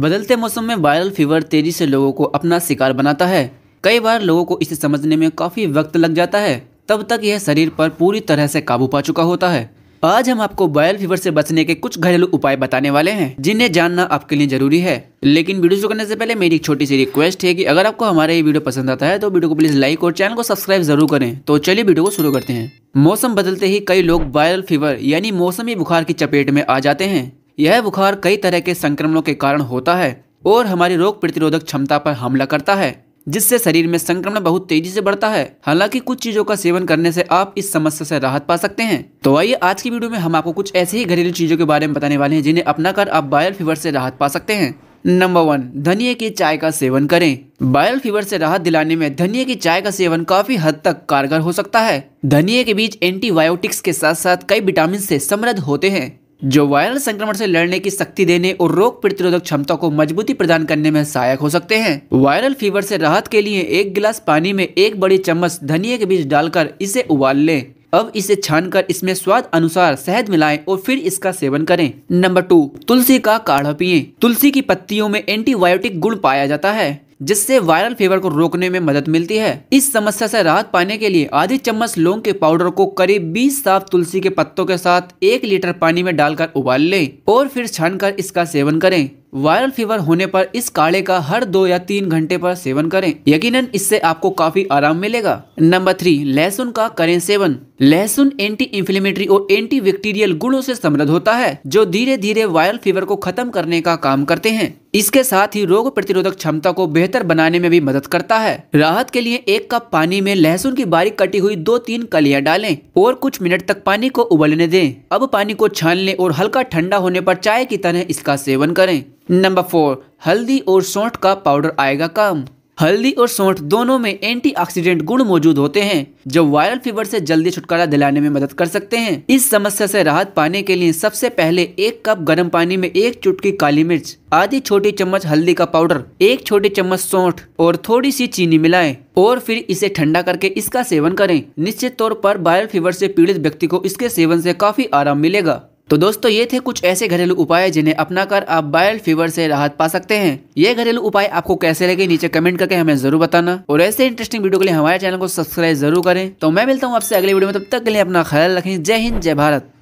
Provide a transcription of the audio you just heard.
बदलते मौसम में वायरल फीवर तेजी से लोगों को अपना शिकार बनाता है कई बार लोगों को इसे समझने में काफ़ी वक्त लग जाता है तब तक यह शरीर पर पूरी तरह से काबू पा चुका होता है आज हम आपको वायरल फीवर से बचने के कुछ घरेलू उपाय बताने वाले हैं जिन्हें जानना आपके लिए जरूरी है लेकिन वीडियो शुरू करने से पहले मेरी एक छोटी सी रिक्वेस्ट है कि अगर आपको हमारा ये वीडियो पसंद आता है तो वीडियो को प्लीज लाइक और चैनल को सब्सक्राइब जरूर करें तो चलिए वीडियो को शुरू करते हैं मौसम बदलते ही कई लोग वायरल फीवर यानी मौसमी बुखार की चपेट में आ जाते हैं यह बुखार कई तरह के संक्रमणों के कारण होता है और हमारी रोग प्रतिरोधक क्षमता पर हमला करता है जिससे शरीर में संक्रमण बहुत तेजी से बढ़ता है हालांकि कुछ चीजों का सेवन करने से आप इस समस्या से राहत पा सकते हैं तो आइए आज की वीडियो में हम आपको कुछ ऐसे ही घरेलू चीजों के बारे में बताने वाले हैं जिन्हें अपना कर आप बायल फीवर से राहत पा सकते हैं नंबर वन धनिया की चाय का सेवन करें बायल फीवर से राहत दिलाने में धनिया की चाय का सेवन काफी हद तक कारगर हो सकता है धनिये के बीच एंटीबायोटिक्स के साथ साथ कई विटामिन से समृद्ध होते हैं जो वायरल संक्रमण से लड़ने की शक्ति देने और रोग प्रतिरोधक क्षमता को मजबूती प्रदान करने में सहायक हो सकते हैं वायरल फीवर से राहत के लिए एक गिलास पानी में एक बड़ी चम्मच धनिया के बीज डालकर इसे उबाल लें अब इसे छानकर इसमें स्वाद अनुसार शहद मिलाएं और फिर इसका सेवन करें नंबर टू तुलसी का काढ़ा पिए तुलसी की पत्तियों में एंटीबायोटिक गुण पाया जाता है जिससे वायरल फीवर को रोकने में मदद मिलती है इस समस्या से राहत पाने के लिए आधी चम्मच लौंग के पाउडर को करीब 20 साफ तुलसी के पत्तों के साथ एक लीटर पानी में डालकर उबाल लें और फिर छानकर इसका सेवन करें वायरल फीवर होने पर इस काढ़े का हर दो या तीन घंटे पर सेवन करें यकीनन इससे आपको काफी आराम मिलेगा नंबर थ्री लहसुन का करें सेवन लहसुन एंटी इन्फ्लेमेटरी और एंटी बैक्टीरियल गुणों से समृद्ध होता है जो धीरे धीरे वायरल फीवर को खत्म करने का काम करते हैं इसके साथ ही रोग प्रतिरोधक क्षमता को बेहतर बनाने में भी मदद करता है राहत के लिए एक कप पानी में लहसुन की बारीक कटी हुई दो तीन कलियां डालें और कुछ मिनट तक पानी को उबलने दें अब पानी को छान लें और हल्का ठंडा होने पर चाय की तरह इसका सेवन करें नंबर फोर हल्दी और सौंठ का पाउडर आएगा काम हल्दी और सौंठ दोनों में एंटीऑक्सीडेंट गुण मौजूद होते हैं जो वायरल फीवर से जल्दी छुटकारा दिलाने में मदद कर सकते हैं इस समस्या से राहत पाने के लिए सबसे पहले एक कप गर्म पानी में एक चुटकी काली मिर्च आधी छोटी चम्मच हल्दी का पाउडर एक छोटी चम्मच सौंठ और थोड़ी सी चीनी मिलाएं और फिर इसे ठंडा करके इसका सेवन करें निश्चित तौर पर वायरल फीवर से पीड़ित व्यक्ति को इसके सेवन से काफी आराम मिलेगा तो दोस्तों ये थे कुछ ऐसे घरेलू उपाय जिन्हें अपना कर आप बायल फीवर से राहत पा सकते हैं ये घरेलू उपाय आपको कैसे लगे नीचे कमेंट करके हमें जरूर बताना और ऐसे इंटरेस्टिंग वीडियो के लिए हमारे चैनल को सब्सक्राइब जरूर करें तो मैं मिलता हूँ आपसे अगले वीडियो में तब तक के लिए अपना ख्याल रखें जय हिंद जय भारत